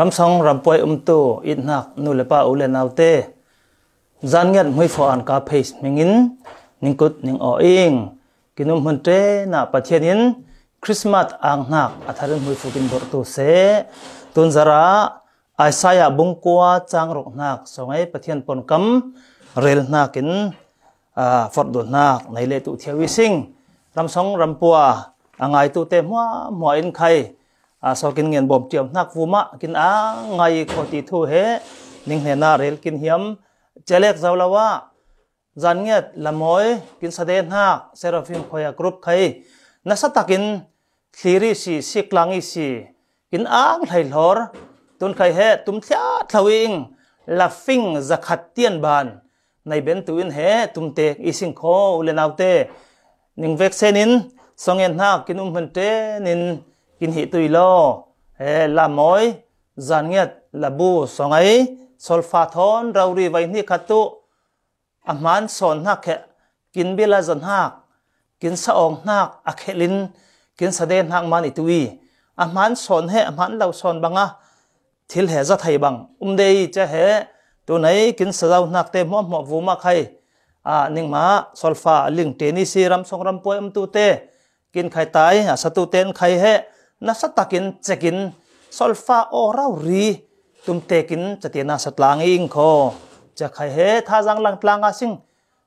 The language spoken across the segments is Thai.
ít nụ ramsong rampoi umtu it nak nu lepa ule naute zan ngat mui fo an ka face mingin ningkut ning o ing kinum hunte na pathianin christmas mùi ang nak atharin mui fukin bor tu se tun zara aisaya bungkwa changrok nak songai pathian pon kam rel nakin a fordul nak nei le tu thiawi sing ramsong rampua angai tu tê mua mua yên khay à sau kinh nghiệm bom tiệm nắc vu ma kinh á ngày có tí thu hệ ninh hẹn na rồi kinh hiếm chelek zau lawa zan nget lamoi kinh sa den ha seraphim khoya group khai na sa takin thiri si siklangi si kinh ang thai lor tun khai he tum thia thawing la fing zakhat tian ban nei ben tuin he tum te ising kho le naute ning nín, song yên ha kinh um kinum hante nín kinh hị tùy lô là mối giàn nghiệt là bù sống ấy sol pha thôn rau rì vậy ni khát tụ àm hán sòn hạc hệ kinh bi la dân hạc kinh sa ông hạc ạc hệ linh kinh sa đen hạc man itui àm hán sòn hệ àm hán lau sòn băng a thil hệ ra thầy bằng um đây cha hệ tu này kinh sa rau hạc te mò mò vu ma khay à ninh má sol pha linh tế ni si ram song ram poi um tu te kinh khai tai à sa tu ten khai hệ na sa takin cekin solfa orau ri tum tekin chatina satlanging ko cha khai he tha jang lang tlanga sing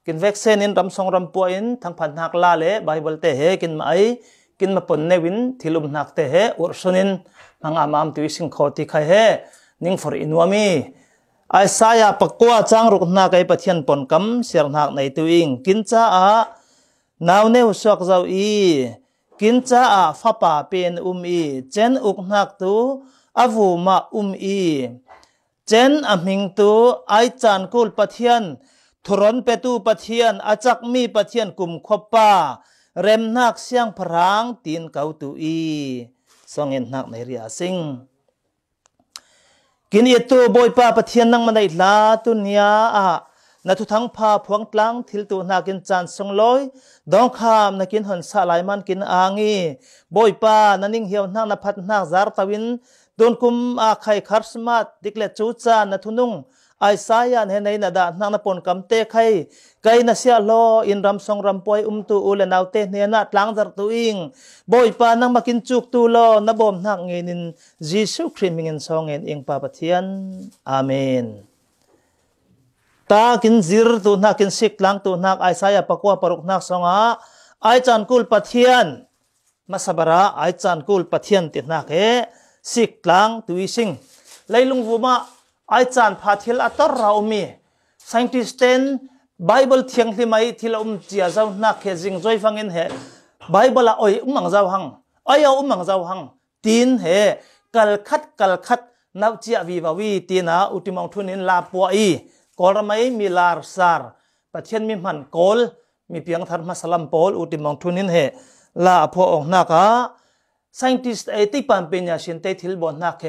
kin vek sen in ram song ram puain thang phan hak la le bible te he kin ma ai kin ma pon nevin thilum hnak te he ur sunin mang amam tu sing kho ti khai he ning for inwami Isaiah pakwa chang ruk na kai pathian pon kam ser hnak nei tuing kin cha a naw ne usok zau i กินจ้าอาฟ้าป่าเป็นอุมอีเจนอุกนักตูอาวุมาอุมอีเจนอามิงตูไอจานกูลปะเทียนทุรนเปตูปะเทียนอาจักมีปะเทียนกลุ่มขบป้าเร็มนักเสียงพรางตีนเกาตูอีสองเงินนักในเรียสิงกินอีตัวบอยป้าปะเทียนนั่งมาได้ลาตุนยาอานาทุทั้งพาพวงตลังทิลตัวนากินจานสงลอยดองคามนากินหันสาลายมันกินอางีบอยป้านันิ่งเหี่ยวนางนพัดนางจารตวินโดนคุมอาไข่คาร์สมาดิกเลจูจานนาทุนุ่งไอสายันเฮนในนาดานางนปนกำเตะไข่ไกนาเสียลออินรำทรงรำปวยอุ้มตูอุเลนาวเตเนนาตลังจารตัวอิงบอยป้านังมากินจุกตูลอนบอมนักเงินินจิสุคริมิเงินสองเงินอิงปาปะเทียนอาเมนตากินจิรตูนักกินสิกลังตูนักไอสายปะกัวปรุกนักสงะไอจันกุลปะเทียนมาสบระไอจันกุลปะเทียนติดนักเอสิกลังตุวิสิงไลลุงวูมาไอจันพาทิลอัตราอุมี scientist เตน Bible thiang thi mai thi la um chia zau na khe jing joy fangin he Bible la oi umang zau hang oi umang zau hang tin he kal khat kal khat nau chia vi wa wi tina utimang thunin la po i อลไม่มีลาร์ซาร์ประเทศนมีหันโกลมีเพียงธรรมาสลัมโพลอุติมองทุนินเหลาพวองนักะสังติสเไอติปันเป็นยาเชนเตทิลบอนนักเห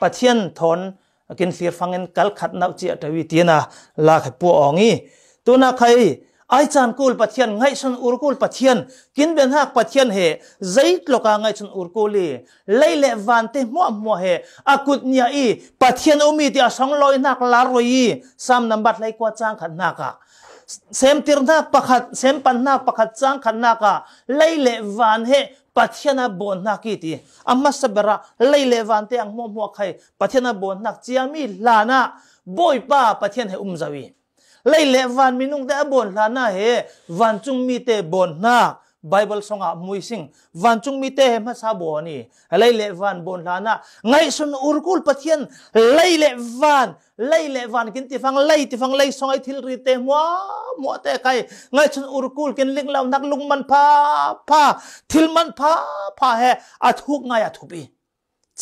ประเทศนทนกินเสียฟังเงินกัลขัดนักเจียตวิตีนะลาขปัวองอีตัวนักใคร ai cankl pathian ngaihon urkl pathian kin behnak pathian he zeitloka ngaihn urkli lei leh vante hmuahhmuah he a kut nia i pathian umi tia sanglawinak larri i anaankha naka smpanak paka anka naka lei leh van he pathiana bawn nak i tiamaaaamna baipa pathian he umza i เล่เลวันมินุงแต่บนลานาเฮวันจุงมีเตบนนาไบเบิลสงามุยสิงวันจุงมีเตมาซาบอนีเล่เลวันบนลานาไงสุนอุรกุลปะเทียนเล่เลวันเล่เลวันกินที่ฟังเล่ี่ฟังเล่สงไอทิลรีเตมัวมัวแตไกไงสุนอุรกุลกินลิงเรานักลุงมันพาพาทิลมันพาพาเฮอาทุกไงอาทุบี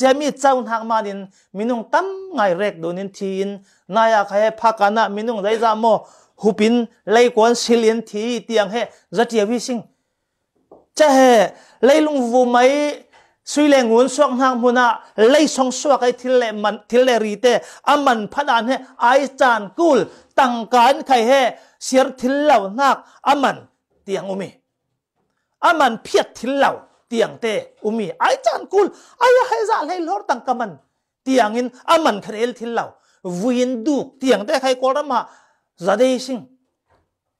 จะมีเจ้าหนักมาดินมินุงตั้มไงเร็กดูนินทีนนายใครพักกันนะมินุงไรจามอหุบินไล่กวนสิลินทีเตียงเฮจะเจียวิสิงจะเฮไล่ลุงวูไม่สุยเลงุนสวกนางมุนาไล่สองสวกไอทิเลมันทิเลรีเตอามันพดานเฮไอจานกูลตังการใครเฮเสียทิลเหล่านักอามันเตียงอุมีอามันเพียดทิลเหล่า tiang te umi ai chan kul ai hai za lei lor tang kaman tiang in aman khrel thil law vuin du tiang te khai kol rama zadei sing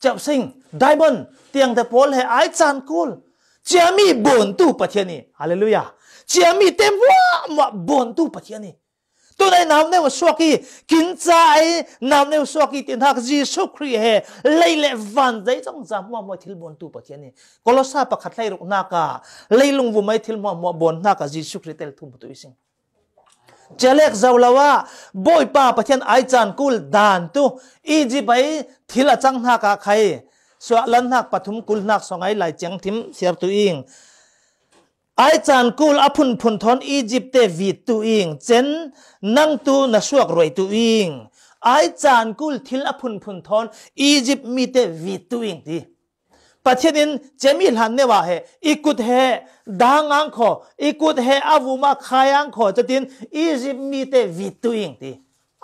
chap sing diamond tiang te pol he ai chan kul chiami bon tu pathiani hallelujah chiami tem wa ma bon tu pathiani tôi này nào nếu suy kỳ kinh trái nào nếu suy kỳ tiền hạc Jesus Christ he lấy lệ vạn giấy trong giảm mua mua thil bon tu bát thiên này Colossa bạc bậc thầy rục na cả lấy lùng vô mấy thil mua mua bon na cả Jesus Christ tel thum tu ising lao zawlawa boy pa pathian ai chan kul đàn tu gì easy bai thila chang na cả khai so bát nak pathum kul song songai lại chẳng thim siar tu ing ai chan kul aphun phun thon egypt te vi tu ing chen nang tu na suak roi tu ing ai chan kul thil aphun phun thon egypt mi te vi tu ing ti pathian in chemi lan ne wa he ikut he dang ang kho ikut he avuma khayang kho chatin egypt mi te vi tu ing ti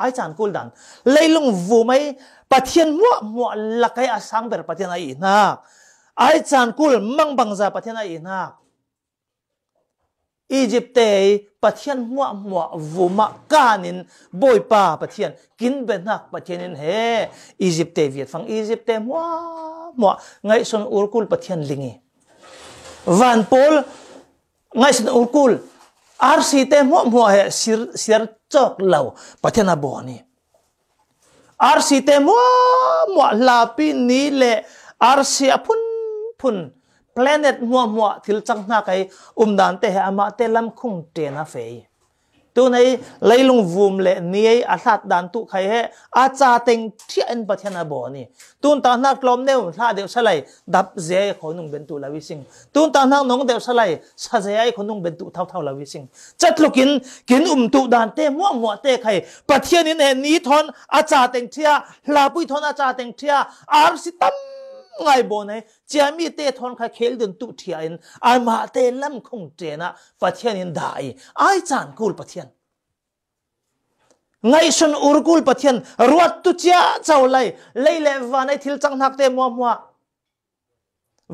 ai chan kul dan leilung vu mai pathian mu mu lakai asang ber pathian ai na ai chan kul mang bang za pathian ai na Egypt Egypte hiện mua mua bồi vuma kanin boy pa pathian kin benak pathian in he Egypte viet phang Egypte mua mua ngai son urkul pathian lingi van pol ngai son urkul RC te mua mua he sir sir chok lau pathian a boni RC te mua mua lapi ni le RC apun pun, pun พลเน็ตงัวมัวทิลจังหน้าไ้อุมดันเตะอามาเตลัมคงเตนาเฟตัวในไล่ลงวูมเลนี้อาสาดันตุใครเหอาจารย์เต็งที่อันปเทศนาบ่อนี่ตัวตอนนักลมเนี่ยถ้าเดี๋ยวสลายดับเจ้คนนุ่งเป็นตัวลาวิสิงตัวตอนนักน้องเดี๋ยวสลายชาเจ้คนนุ่งเป็นตัวเท่าเท่าลาวิสิงจัดลูกินกินอุ่มตัวดันเตม่วงหัวเตใครปเทศนี้เนี่ยนี้ทอน อาจารย์เต็งเทียลาบุยทอนอาจารย์เต็งเทียอาร์ซิตัม này này chỉ khai khéo đến ai ai mà lâm Phát phát phát đại, không ruột lại lấy mua mua? ไล่บอลเนี่ยจะมีเตะทอนข้าเคลดินตุเทียนไอมาเตะล้ำคงเจนะปัทยานินได้ไอจานกูลปัทยานไงชนอุรกูลปัทยานรวดตุเจียเจ้าไล่ไล่เลวันไอทิลจังหักเตะมัวมัว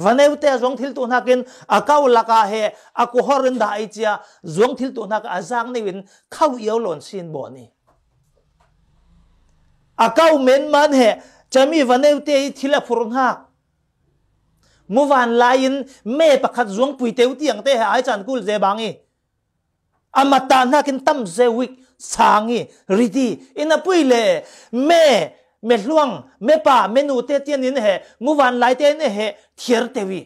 vaneu te zong thil tu nakin akau laka he aku horin da ai chia zong thil tu nak azang ni win khau yau lon sin bo ni akau men man he chami vaneu te là phurung ha mua van lai in me pakhat zuang pui teu tiang thế hệ ai chan kul je bangi amata na kin tam je wik sangi ridi in a pui le me me luang me pa me nu te tian in he mu van lai te ne he thier te wi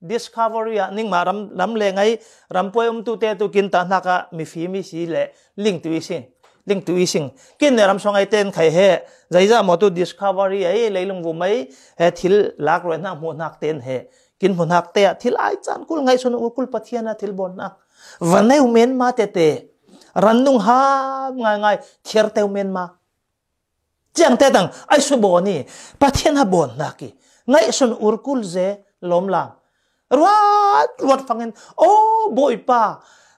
discovery a ning ma ram lam le ngai ram poi um tu te tu kin ta na ka mi fi mi si le link tu sin ling tu ising kin ne ram song ai ten khai he zai za mo tu discovery ai leilung vu mai he thil lak roi na mu nak ten he kin mu nak te thil ai chan kul ngai sun ur kul pathiana thil bon nak vanai umen ma te te rannung ha ngai ngai thier te umen ma chang te tang ai su bo ni pathiana bon na ki ngai sun ur kul ze lom lang ruat ruat fangen oh boy pa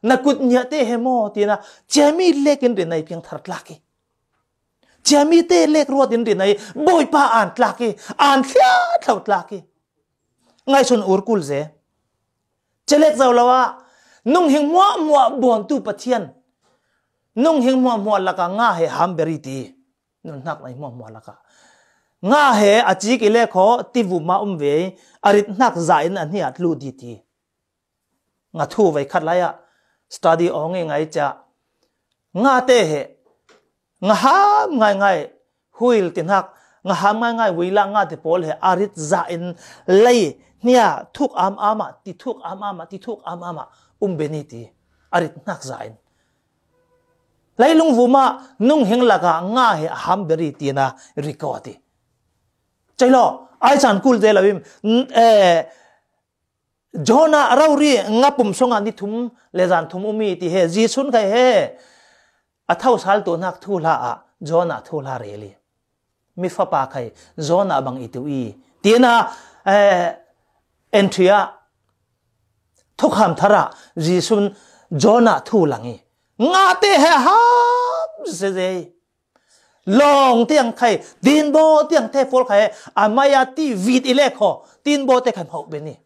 na kut nya te hemo tina chemi lekin de nai piang thar tlaki chemi te lek ruat in de nai boy pa an tlaki an thya thau tlaki ngai sun urkul ze chelek zawlawa nung hing mua mua bon tu pathian nung hing mua mua laka nga he hamberi ti nun nak nai mua mua laka nga he achi ki le kho tivu ma um ve arit nak zain an hiat lu di ti nga thu vai khat laya study ong e ngai cha nga te he nga ham ngai ngai huil tin hak nga ham ngai ngai wila nga te pol he arit za in lei nia thuk am ama ti thuk am ama ti thuk am ama um beni ti arit nak za in lai lung vuma nung hing laga nga he ham beri ti na record ti chailo ai chan kul de lawim eh จอนาเราเรียงับปุ่มสงอันทุมเลจันทุมอุมีติเฮจีสุนไคเฮอัฐาวสารตัวนักทูลาจอนาทูลาเรียลีมีฟาปาใครจอนาบังอิตุอีเตียนาเอเอ็นทีิอาทุกคำทาระจีซุนจอนาทูลังอีงาเตเฮฮับเซเซลองเตียงใครดินโบเตียงเทฟอลใครอามายาตีวีดอิเล็กโฮดินโบเตคันเฮาเบนี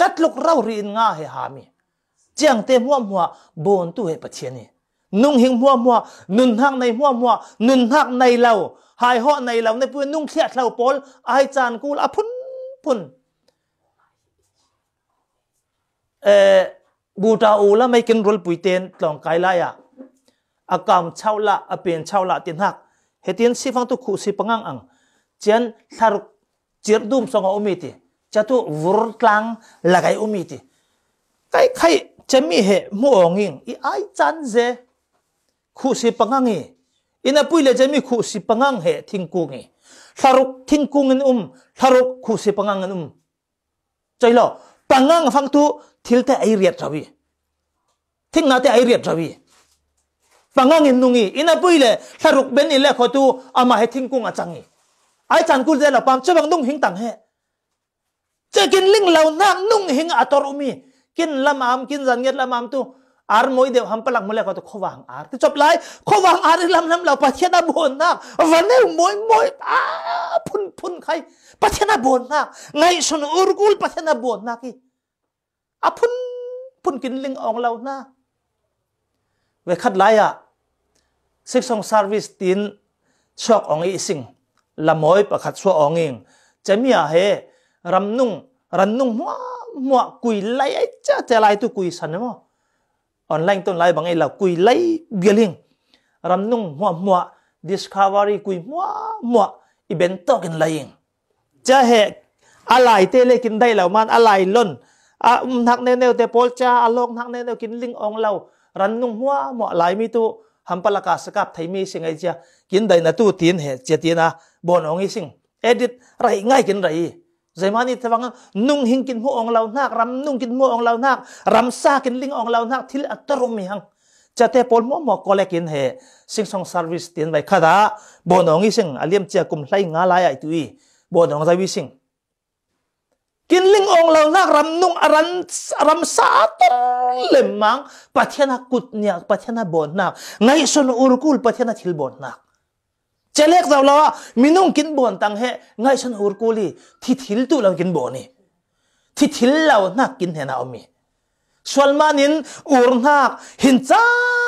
จัดลุกเรารีนง่าเฮหามีเจียงเต็มหัวมัวบนตู้เหปะเทียนี่นุ่งหิงหัวมัวนุนหักในหัวมัวนุนหักในเราหายห่อในเราในปืนนุ่งเสียหเราปอลไอจานกูละพุ่นพุ่นเออบูตาอูละไม่กินรลปุยเตนตลองไกลายะอากามเช่าละอเปลี่ยนเช่าละเตียนหักเฮเตียนสิฟังตุกขุสิปังอังเจียนทารุปเจียดดุมสองอมิติจะตุวูร์ตลังละไกอุมิติไกไขจะมีเหตุมัวงิงอีไอจันเจคู่สิปังังอีอินาปุยเลจะมีคู่สิปังังเหตุทิ้งกุงอีทารุกทิ้งกุงอุมทารุกคู่สิปังังอุมใจลอปังังฟังตุทิลเตไอเรียดทวีทิ้งนาเตไอเรียดทวีปังังอินนุงีอินาปุยเลทารุกเบนอิเลขอตูอามาเหทิ้งกุงอาจังอีไอจันกุลเจลปัมจะบังนุ่งหิงตังเหตุจะกินลิงเหล่านักนุ่งหิงอัตรุมีกินละมามกินสันเงียละมามตัวอาร์มวยเดียวหำปลักมาแล้วก็ตัวขวางอาร์ที่จบไล่ขวางอาร์ที่ลำลำเราประเทยนาบนนักวันนี้มวยมวยอาพุ่นพุ่นใครประเทยนาบนนักไงชนอุรกุลประเทยนาบนนักอีอาพุ่นพุ่นกินลิงองเราหน้าเวคัดไล่อะซิกซองซาร์วิสตินชอกอองอีสิงละมอยประคัดชัวอองเองจะมีอะไร ram nung ran nung mua mua cùi lấy ấy cha trả lại tu cùi sẵn mà online tôi lại bằng ấy là cùi lấy geling ram nung mua mua discovery cùi mua mua event token laying cha hệ alai te le kin dai lo man alai lon à um thak ne ne te pol cha along thak ne ne kin ling ong lo ran nung mua mua lại mi tu hampalaka sakap thaimi singai cha kin dai na tu hệ, he tiền à, bon ông ấy sinh, edit rai ngay kin rai ใจมานี่ทวังนุ่งหิงกินหัวองเราหนักรำนุ่งกินหัวองเราหนักรำซากินลิงองเราหนักทิลอัตรมีหังจะเทปนมอมอกเลกินเหสิ่งสองเซอร์วิสเตียนไว้ขดาบนองอีสิ่งอาเลียมเจียกุมไล่งาลายไอตุยบนองใจวิสิงกินลิงองเราหนักรำนุ่งอรันรำซาตเล่มมังปัทยนากุดเนี่ยปัทยนาบนนักไงสนอุรุกุลปัทยนาทิลบนนักเจเล็กเราละมีนุ่งกินบ่นตังเฮงไงฉันหูกูลีที่ถิลตุเรากินบ่นนี่ที่ถิลเราน้ากินเห็นเอามีส่วนมานินอูรนักหินจา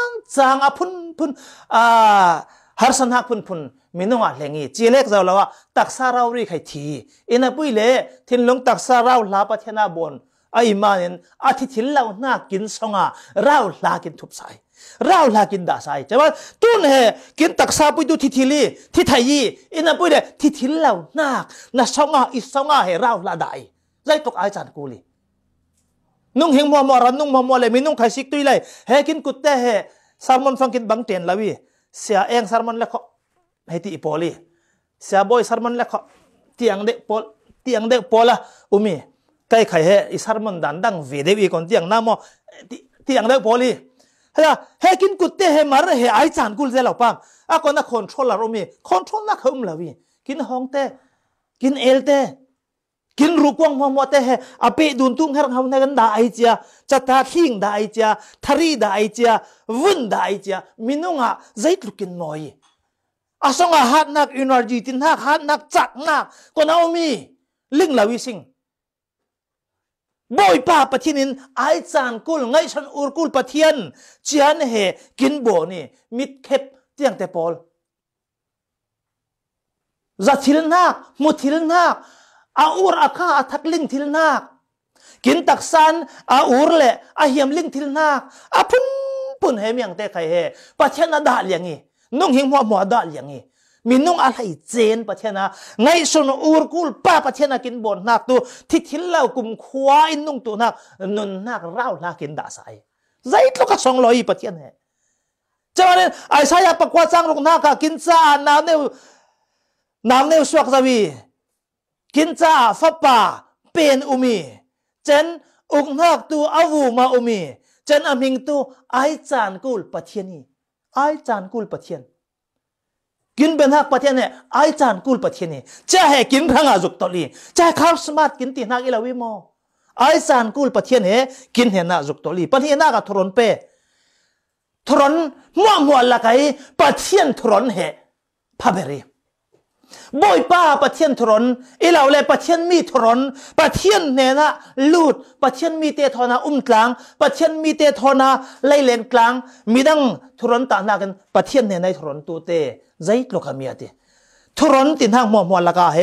งจางอพุนพุนอ่าฮาร์สนักพุนพุนมีนุ่งอะไรงี้เจเล็กเราละตักซาเรารีใครทีเอ็นปุยเล่ทิ้งลงตักซาเราลาปะเทนาบนไอ้มานินอาทิตย์เราหน้ากินสงาเราลากินทุบใสเราลากินดาไซใช่ไหมตุ้นเฮกินตักซาปุยดูทิทิลีทิไทยีอินาปุยเดทิทิลเล่านักนะสองาอิสองาเฮเราลาได้ใจตกอาจารย์กูลีนุ่งเฮงมัวมัวรันนุ่งมัวมัวเลยมีนุ่งไข่ซิกตุยเลยเฮกินกุตเตเฮสารมันฟังกินบังเตียนลาวีเสียเองสารมันเล็กเฮติอีพอลีเสียบอยสารมันเล็กเตียงเด็กพอลเตียงเด็กพอละอุมีใกล้ไข่เฮอิสารมันดันดังวีเดวีคนเตียงน้ำมอเตียงเด็กพอลีฮะเฮ้กินกุเตเฮ้มาร์เฮไอจานกุลเจลาปามอะก็นักคอนโทรลลาร์มีคอนโทรลนักเฮามลาวีกินห้องเตกินเอลเตกินรูกวงมัมวเตเฮอะเปดุนตุงเฮรังเฮาเนกันดาไอเจียจะตาคิงดาไอเจียทารีดาไอเจียวุ่นดาไอเจียมินุงะใจลุกิน้อยอาสงอาฮัดนักอินอร์จีตินฮักฮัดนักจักนักก็นเอมีลิงลาวีสิงบอยป้าปะที่นินไอจานกุลไงฉันอุรกุลปะเทียนเจียนเหกินโบนี่มิดเข็บเตียงแต่ปอลจะทิลนากมุทิลนากอาอุรอาคาอาทักลิงทิลนาคกินตักซันอาอุรแหละอาเฮียมลิงทิลนาคอาพุ่นพุ่นเฮมียงแต่ใครเหปะเทียนอาดาเลียงงี้นุ่งหิงหัวหมอดาเลียงงี้มีนุ่งอะไรเจนประเทศนะไงส่วนอูรกูลป้าประเทศนะกินบนนักตัวที่ทิ้งเล่ากุมควายนุ่งตัวนักนุนนักเล่านักกินด่าใส่ใจตัวก็สองร้อยประเทศเนี่ยจะมาเนี่ยไอ้ชายปักว่าจ้างลูกนักกินจ้าน้ำเนี่ยน้ำเนี่ยสวกจะวีกินจ้าฟ้าป่าเป็นอุมีเจนอุกนักตัวอาวุมาอุมีเจนอามิงตัวไอ้จานกูลประเทศนี่ไอ้จานกูลประเทศกินเป็นหักประเทศเนี่ยไอจานกูลประเทศนี่จะให้กินพระงาจุกตอลีจะให้ข้าสมาร์ทกินตีนักอิลาวิโมไอจานกูลประเทศเนี่ยกินเห็นนาจุกตอลีปัะเทศนากทรนเปทรนมั่วงหัวละไกประเทศทรนเหพะเบรีบ่อยป้าประเทียนทรนอีเหล่าเลยประเทียนมีทรนประเทียนเนนะลูดประเทียนมีเตทอนาอุ้มกลางประเทียนมีเตทอนาไล่เลนกลางมีดังทรนต่างนากันประเทียนเนในทรนตัวเตใจโลกามียเตทรนตินทางมอมวลกาเฮ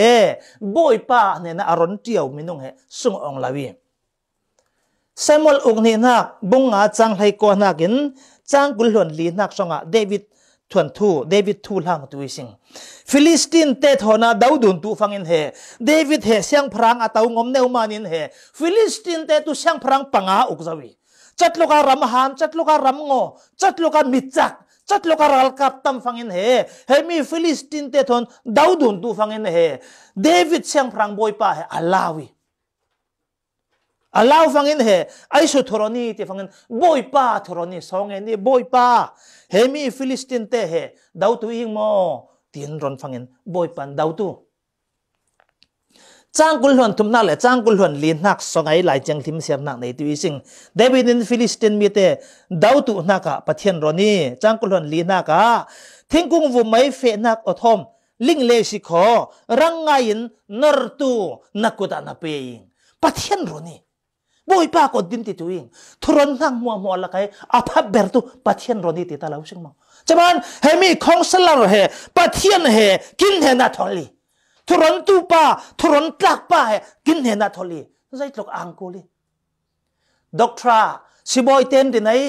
บ่อยป้าเนนะอรณ์เจียวมินุงเฮสุงองลาวีเซมอลอุกเนนะบุงอาจังไฮกอนักินจังกุลหลนลีนักสงะเดวิดทวนทูเดวิดทูลังตุยสิงฟิลิสตินเตทอนาดาวดุนตุฟังอินเฮเดวิดเฮเสียงพรางอาตาวงมเนวมานินเฮฟิลิสตินเตตุเสียงพรางปังอาอุกซาวีจัดลูการำหามจัดลูการำงอจัดลูกามิจักจัดลูการลกับตั้มฟังอินเฮเฮมีฟิลิสตินเตทอนดาวดุนตุฟังอินเฮเดวิดเสียงพรางบอยป้าเฮอัลลาวี allow fangin he aisu thoroni te fangin boy pa thoroni song e ni boy pa Hemi mi philistine te he dau tu ing mo tin ron fangin boy pan dau tu chang kul hon thum na le chang kul hon lin nak songai lai chang thim siam nak nei tu sing david in philistine mi te dau tu na ka pathian roni chang kul hon li na ka thingkung vu mai fe nak othom ling le si kho rangain nar tu nakuta na peing pathian roni boy pa ko din ti tuing thuron nang mua mua la kai apha ber tu pathian roni ti ta lau sing ma chaman hemi counselor he pathian he kin he na tholi thuron tu pa thuron tlak pa he kin he na tholi zai tlok ang ko li doctra siboi ten di nai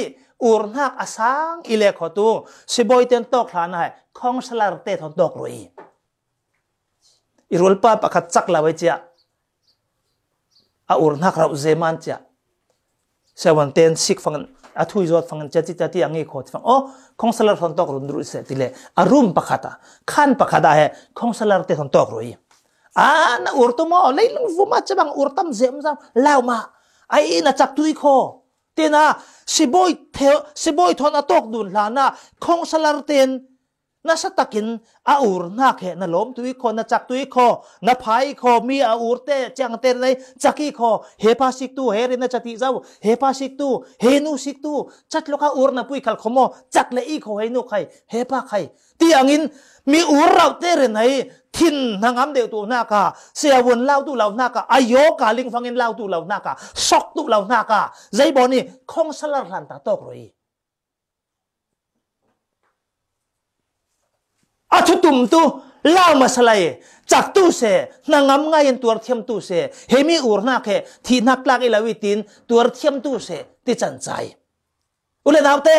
ur nak asang ile kho tu siboi ten tok hlan hai counselor te thon tok roi irul pa pakhat chak lawai chia aur akrau zemanten s aiuiklarm paaaknslarterartm lailung vumabang urtam zemmaainaaktui kho tena sebai thon atak dun la kongsalarten นาสตักินอาอูร์นกเขนาล้มตุยคอนาจักตุยคอนาพายคอมีอาอูร์เตจังเตเลยจักีคอเฮปาสิกตูเฮรินาจติเจ้าเฮปาสิกตูเฮนูสิกตูจัดลูกอาอูร์นาปุยขัลขโมจักเลยอีคอเฮนูใครเฮปาใครที่อังินมีอูร์เราเตเรนไหนทินนางอัมเดียวตัวนาคาเสียวนเล่าตัวเหล่านาคาอายกาลิงฟังเงินเล่าตัวเหล่านาคาซอกตัวเหล่านาคาใจบอนี่คงสลัดหลันตาตกเลย achu tum tu lao lai chak tu se na ngam nga yen tuar thiam tu se hemi ur na khe thi nak lak i e lawi tin tuar thiam tu se ti chan chai ule naw te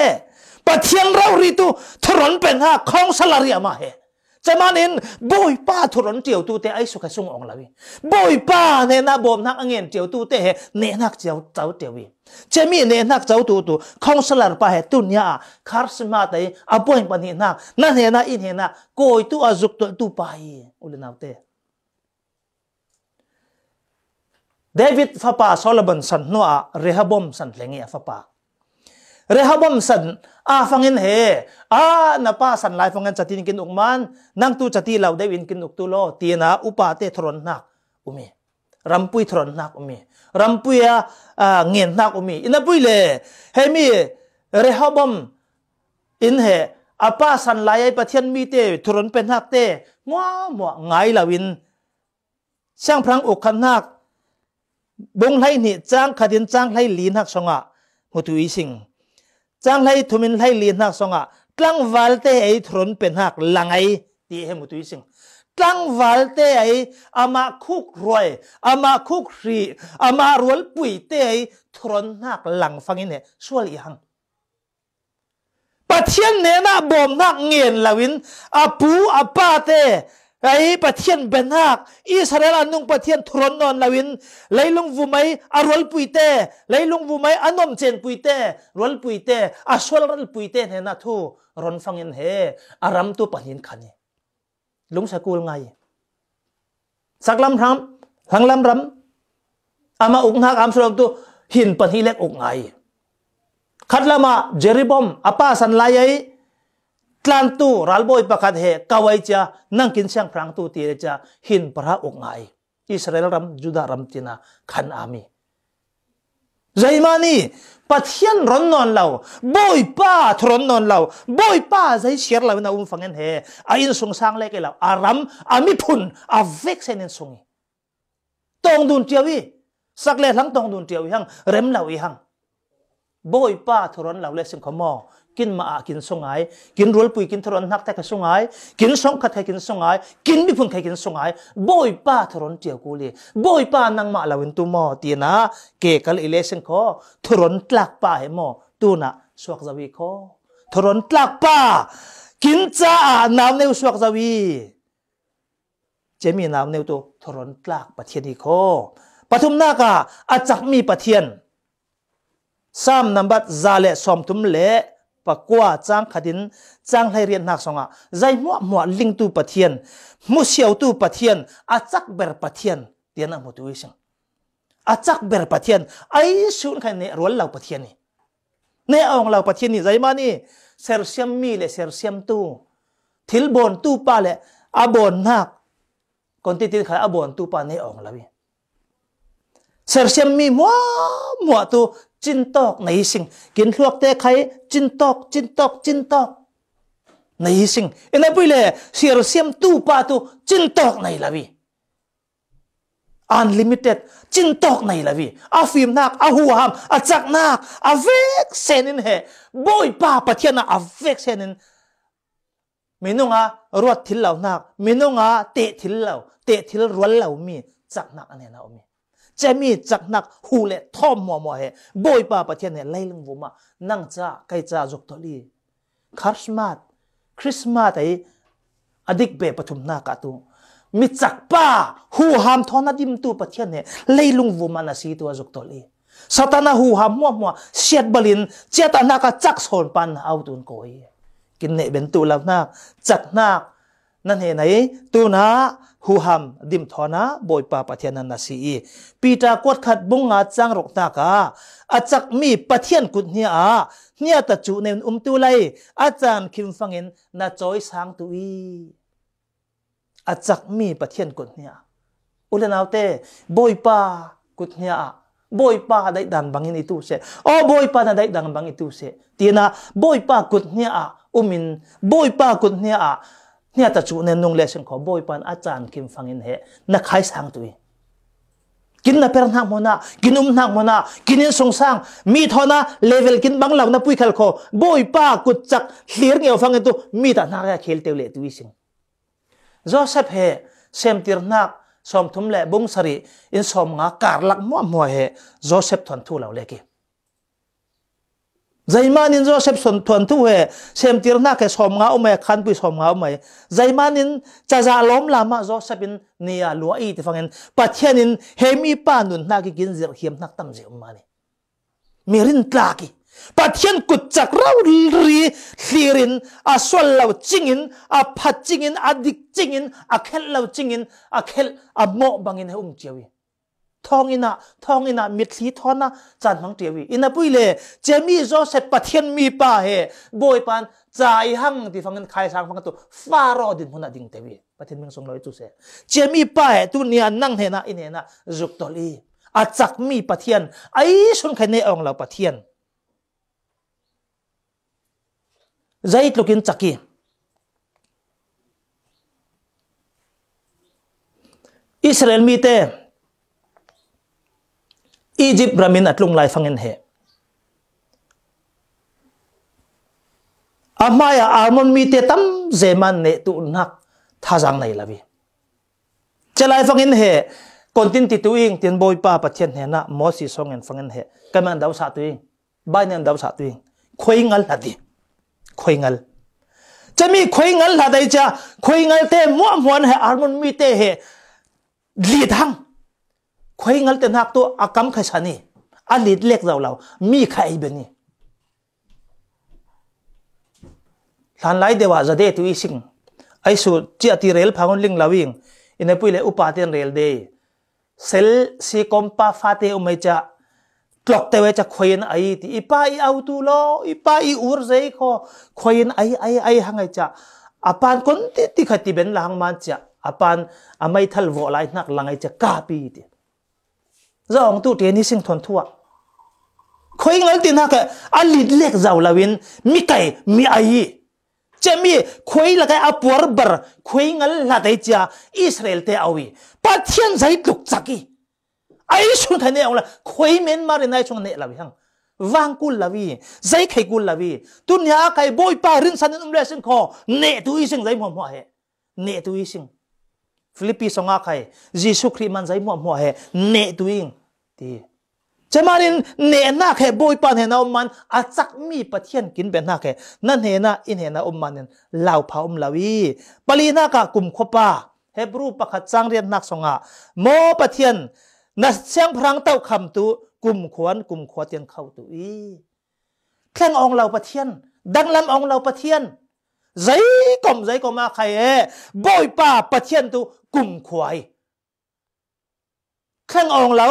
pathiang rau ri tu thoron pen ha khong salari ama he chemanin boy pa thuron tiau tu te ai su kha sung ong lawi boy pa ne na bom nak angen tiau tu te he ne nak chau chau te wi chemi ne nak chau tu tu counselor pa he tu nya kharsma tai à appoint pan hi na na ne in he na koi tu azuk à tu tu pa hi ulinaw te David fapa Solomon san noa Rehoboam san lengi fapa เรฮบอมสันอาฟังเงินเฮอานาป้าสันไลฟังเงินจัดที่กินอุกมันนั่งตู้จัดที่เราได้วินกินอุกตุโลตีนาอุปาเตทรนนักอุมีรำปุยทรนนักอุมีรำปุยอาเงินนักอุมีอินาปุยเล่เฮมีเรฮบอมอินเฮอาป้าสันไลไอประเทศมีเตทรนเป็นนักเตมัวมัวไงลาวินช่างพรังอกขันนักบงไลนี่จ้างขัดินจ้างไลลีนักสงะมุตุยสิงจังไรทุมินไรลีนหักสงะตั้งวัลเตไอทรนเป็นหักลังไอตีเหมุตุยสิงตั้งวัลเตไออามาคุกรวยอามาคุกรีอามารวลปุยเตไอทรนหักหลังฟังอินเนส่วนอีหังปัจเจียนเนน่าบ่มนักเงียนลาวินอาปูอาป้าเตไอ้ประเทศเบนักอิสราเอลอันนุงประเทศทรนนอนลาวินไหลลงวูไม่อารวลปุยเตไหลลงวูไม่อนมเจนปุยเตรวลปุยเตอาชวลรลปุยเตเนนาทูรอนฟังเงินเฮอารัมตัวปะหินขันลุงสกุลไงสักลำรัมหังลำรัำอามาอุกหักอามสลตัวุหินปะหิเล็กอุกไงคัดละมาเจริบอมอป้าสันลายไอตลันตูรัลบอยประกาศเหกาไวจะนั่งกินเชียงพรังตูตีเจะหินพระอกไงอิสราเอลรัมจุดารัมตินาขันอามีใจมานี่ปัทยันร้อนนอนเราบอยป้าทรนนอนเราบอยป้าใจเชียร์เราในอุ้มฟังเงินเฮอาอินสงสางเล็กเราอารัมอามิพุนอเวกเซนสงตองดุนเทียวีสักเล่ทั้งตองดุนเทียวหังเร็มเราอีหังบอยป้าทรนเราเลสิงขโมอ kin ma kin songai kin rol pui kin thoron nak ta ka songai kin song khat ka kin songai kin bi phun ka kin songai boy pa thoron tia ku le boy pa nang ma lawin tu mo ti na ke kal election ko thoron tlak pa he mo tu na suak zawi ko thoron tlak pa kin cha a nam neu suak zawi chemi nam neu tu thoron tlak pa thiani ko pathum na ka achak mi pathian sam nambat zale som tum le và qua trang khát chang trang hay lai rian nak ạ, dây mua mua linh tu pathian mu siêu tu pathian achak ber pathian tiana mo tu isang achak ber pathian ai xuống khan này rol lau pathian ni ne ông lau pathian ni dây ma ni ser siam mi lệ ser siam tu thil bon tu pa le abon nak kon ti ti kha abon tu pa ne ong lawi ser siam mi mua mua tu tóc tok sinh kiến kin hluak khay khai tóc tok tóc tok tóc tok sinh em nói a puile sir xem tu pa tu tóc này là lawi unlimited tóc này là lawi a phim nak a hu ham a chak nak a vek senin he boy pa pathiana a vek senin minunga ruat thil lau nak minunga te thil lau te thil ruột lau mi chak nak em na mi จจมีจักนักหูเล่ทอมมัวมัวเฮบอยป้าประเทศเนี่ยไล่ลงวัวมานั่งจ้าใกล้จ้าจกตอลีคริสต์มาสคริสต์มาสไออดิกเบปทุมนากาตุมีจักป้าหูหามทอนัดิมตูประเทศเนี่ยไล่ลงวัวมานาสีตัวจกตอลีสตานาหูหามมัวมัวเสียดบลินเจตานากาจักสอนปันเอาตุนโกยกินเนเป็นตุแลาหนาจักนากนั่นเหนไหนตูนะหูหัมดิมทอนะบอยปาปะเทียนนาสีปีตากวดขัดบุงอาจังรกนากาอาจักมีปะเทียนกุดเนียอาเนียตะจูเนนอุมตูไลอาจารย์คิมฟังเห็นนาจอยสางตุอีอาจักมีปะเทียนกุดเนียอุลนาวเตบอยปากุดเนียอา boy pa dai dan bangin itu se o boy pa na dai dan bang itu se tina boy pa kut nia a umin boy pa kut nia a นี่ยจะจูเนนุงเลเซนขอบอยปันอาจารย์คิมฟังอินเหนักใายสังตุยกินนับเป็นนักมนากินอุ้มนักมนากินอนสงสังมีทอนะเลเวลกินบังหลังนับปุยขลโคบอยป้ากุจักเลียงเงวฟังอินตุมีแต่นักแคเคลเตวเลตุวิสิงโจเซฟเฮเซมติรนักสมทุมเลบุงสรีอินสมงาการลักมั่วมัวเฮอสเซปทันทูเหล่าเลกี zaimanin zo sep son thon thu he sem tir na ke som nga umai e, khan pui som nga umai e. zaimanin cha za lom lama zo sepin nia lua i ti fangen pathianin hemi pa nun na ki kin zir hiam nak tam je umani mirin tla ki pathian kut chak rau ri hlirin a sol lo chingin a phat chingin a dik chingin a khel lo chingin a khel a mo bang he hùng chewi ทองอินะทองอินะมิดสีทอนนะจันมังเตียวีอินะปุยเลเจมี่โจเซปะเทียนมีป่าเฮบอยปันใจหั่งที่ฟังกันใครสั้างฟังตัวฟาโรดินหัวนดิ่งเตวีปะเทียนเมืงสงลอยจุเสเจมี่ป่าเฮตุเนียนั่งเหฮนะอินเฮนะจุกตอลีอาจักมีปะเทียนไอ้ชนใครในองเราปะเทียนใจลูกินจักกีอิสราเอลมีเต Egypt ramin atlung lai fangen he amaya armon mi te tam zeman ne tu nak thajang nei labi chalai fangin he kontin ti tuing tin boy pa pathian he na mo si song en fangin he kaman daw sa tuing bain en daw sa tuing khoingal hadi khoingal chami khoingal hadai cha khoingal te mo mon he armon mi te he li thang khơi ngal te nak tu akam khai sanh sani alit lek zau lâu mi khai bên beni lan lai dewa zade tu ising ai su chi ati rel phangon ling lawing ina puile upaten rel de sel si kompa fate umecha clock te wecha khoin ai ti ipa i au tu lo ipa i ur zai kho khoin ai ai ai ấy cha apan kon ti ti khati là lang man cha apan amai thal vo lai nak langai cha ka pi ti zong tu te ni sinh thon thua khoi ngal tin ha ka alit lek zau lawin mi kai mi ai che mi khoi la kai apuar bar khoi ngal la dai cha israel te awi thiên giới zai tuk chaki ai xuống thế su thane ong la khoi men mar nai chung ne lawi hang vang kul lawi zai khai kul lawi tu nya cái boy pa rin san um le sinh khó, ne tu i sing zai mom ho he ne tu i sing ฟิลิปปีสงอาใครยิสุคริมันใจมัวมัวเฮเนตุวิงทีจะมารินเนนักเฮบุยปันเห็นาอมมันอาจักมีปะเทียนกินเป็นนักเ่นั่นเห็นะอินเห็นะอมมันเนี่ยล่าพาอมลาวีปลีนากะกลุ่มขบาเฮบรูปะขัดจังเรียนนักสงะมโมปะเทียนนัเชียงพรังเต้าคำตุกลุ่มขวนกลุ่มขวเตียนเข้าตุอีแข่งองเราปะเทียนดังลำองเราปะเทียนใจกลมใจก็มาใครเอ๋บอยป่าปะเทียนตัวกลุ่มควายแข่งองเรา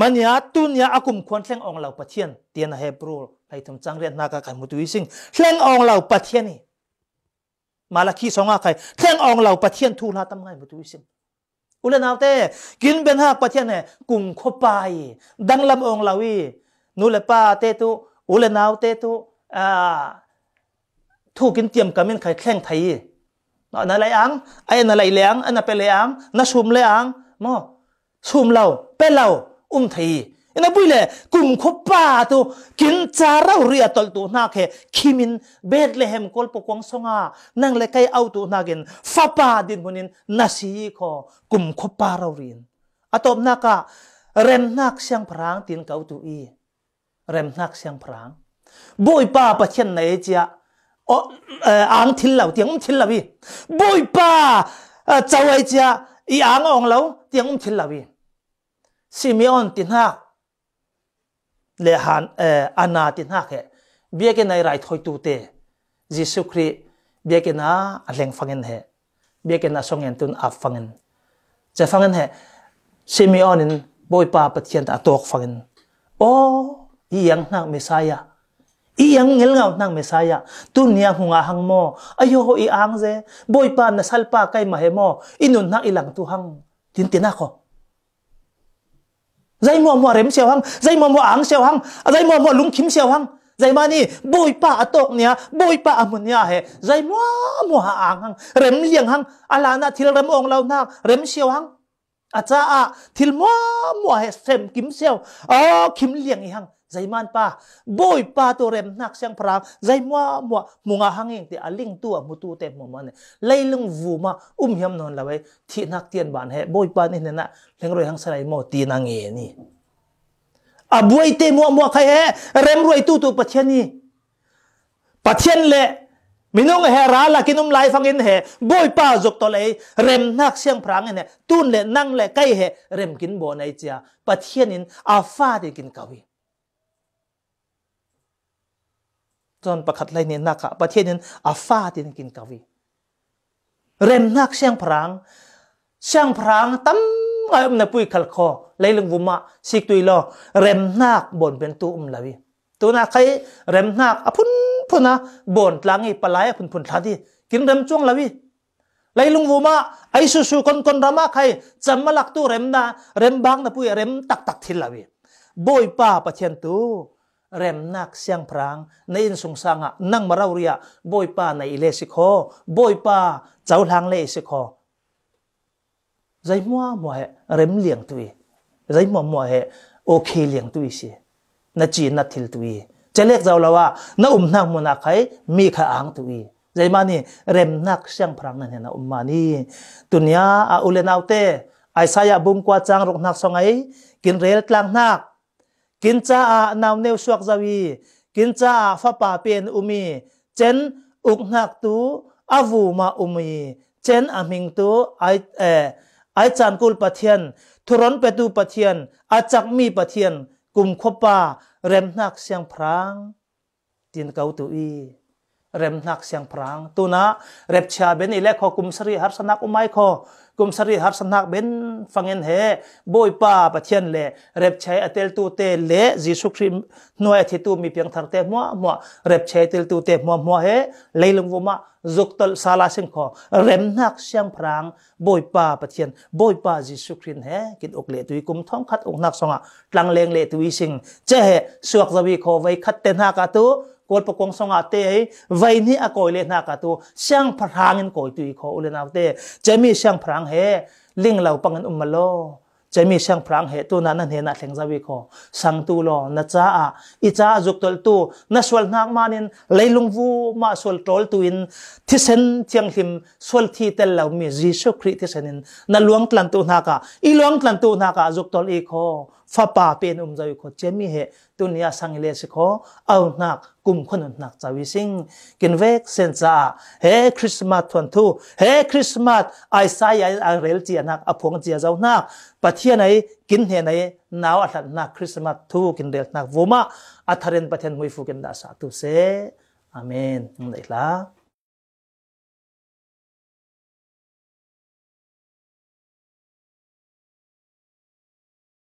มันยาตุนยา g ากุม n วรแข่งองเราปะเทียนเตียนเฮบรูไปทำจังเรียนนากากันมุตุวิสิงแข่งองเราปะเทียนนี่มาลคี้สองอาใครแข่งองเหล่าปะเทียนทูลาตั้งไงมุดุสิงอุลนาเต้กินเป็นหากปะเทียนเนี่ยกลุ่มขบาปดังลำองเ่าวีนูเลป้าเตตุอุลนาเตตุอ่าถูกกินเตรียมกับม่นใครแข่งไทยนอะนอะไรอังไอ้นั่นไรเลียงอันนั้นเป็นไรอังนั่นชุมไรอังมชุมเราเป็นเรา อุ้มไทยอนั่นบุยเลยกลุ่มขบป้าตัวกินจาเราเรียตลตัวนักเหขีมินเบ็ดเลหมกอลปกวงสงานั่งเลยใครเอาตัวนักินฟ้าป่าดินบนนินนาซีขอกลุ่มขบป้าเราเรียนอาตอมนักะเรมนักเสียงพรางตินเกาตัวอีเรมนักเสียงพรางบุยป้าประเทศไหนจ้ ang thil lo tiang um thil lo bi boi pa chawai cha i ang ong lo tiang um thil lo bi simeon tin ha le han ờ, ana tin ha khe bia ke nai rai thoi tu te jesu khri bia ke na aleng fangen he bia ke na songen tun ap fangen cha fangen he simeon in boi pa pathian ta tok fangen o i yang na mesaya iyang ngel ngaw nang mesaya tu nia hunga hangmo ayo ho i ang ze boy pa na salpa kai mo, inun na ilang tu hang tin tin ako zai mo mo rem seo hang zai mo mo ang seo hang zai mo mo lung kim seo hang zai mani boy pa atok nia boy pa amun nia he zai mo mo ha ang hang rem liang hang ala na thil rem ong lau na rem seo hang acha a thil mo mo he sem kim seo o ah, kim liang hang zai zaiman pa boy pa to rem nak sang pra mua mua munga hanging te aling tu mutu te mo man leilung ma um hiam non lawai thi nak tian ban he boy pa ni na lengroi hang sai mo ti na nge ni boy te mua mua khai he rem roi tu tu pathiani pathian le minung he ra la kinum lai phang in he boy pa zok to lei rem nak siang prang ne tun le nang le kai he rem kin bo nei cha pathian in a fa de kin kawi จนประคัดไลเนนักประเทศนั้นอาฟาที่นกินกาวีเรมนักเชียงพรางเชียงพรางตั้มไายุมนปุยขลคอไลลงวุมะสิกตุยลอเรมนักบนเป็นตัวอุมลาวีตัวนักใครเรมนักอพุนพุนนะบนหลังอีปลายพุนพุนทันทีกินเรมจ้วงลาวีไลลงวุมะไอสุสุคนคนรามาใครจำมาลักตัวเรมนาเรมบางนะปุยเรมตักตักทิลลาวีบอยป้าประเทศตัวเรมนักเสียงพรางในอินสงสัง์นั่งมาเราเรียบอยป้าในอิเลสิโคบอยป้าเจ้าทางเลสิโคใจมัวมัวเรเรมเลียงตุยใจมัวมัวเหโอเคเลียงตัวเสินาจีนนทิลตัุยจะเล็กเจ้าละว่านอุมนั่งมุนักใครมีข้ะอังตุยใจมานี่เรมนักเสียงพรางนั่นเองนนะอุมมานี่ตุนยาอาอุเลนเอาเตอไอสายบุ้งกว่าจังรุกนักสงไยกินเรลกลางนักกินจ้าอานาวเนวสวกจาวีกินจ้าฟ้าป่าเปียนอุมีเจนอุกหักตูอาวูมาอุมีเจนอามิงตูไอเอไอจันกุลปะเทียนทุรนเปตูปะเทียนอาจักมีปะเทียนกลุ่มขบปาเรมนักเสียงพรางตินเกาตุอีเรมนักเสียงพรางตัวนะเรบชาเบนอิเล็กขอกุมสรีหัสนักอุไมขอกุมสรีหารสนักเบนฟังเงินเฮบอยป้าปะเทียนเล่เร็บใช้อเตลตูเตเล่จิสุคริมน้วยที่ตูมีเพียงทางเตมัวมัวเร็บใช้เตลตูเตมัวมัวเฮเลยลงวมาจุกตลซาลาสิงขอเร็มนักเชียงพรางบอยป้าปะเทียนบอยป้าจิสุครินเฮกินอกเล่ตุยกุมท้องคัดอกนักสงะกลางเลงเล่ตุยสิงเจ้เฮสวกจวีขอไว้คัดเตนหากาตูกดประกงสงอาเต้ไว้นี่อโกยเลนักตัวช่างพรางเงินโกยตุยขอเลนเอาเต้จะมีช่างพรางเฮลิงเหล่าปังเงินอุมมาโลจะมีช่างพรางเหตัวนั้นนั่นเห็นนัดแส่งจะวิโคสังตุโลนจ้าอิอีจ้าจุกตัวตัวนัสวลนักมานินเลยลุงวูมาสวลตัวตัวอินที่เซนเทียงหิมสวลที่เตลเหล่ามีจีสุคริที่เซนินนั่นหลวงตันตัวนักออีหลวงตันตัวนักอจุกตัวอีโอ fa pa pen um jawi kho chemi he tunia sangile se kho au nak kum khon nak chawi sing kin vek sen cha he christmas thon thu he christmas I sai ai a rel chi nak a phong chi jau nak pathia nai kin he nai naw a thlan nak christmas thu kin rel nak voma a tharen pathen mui fu kin da sa tu se amen ngai la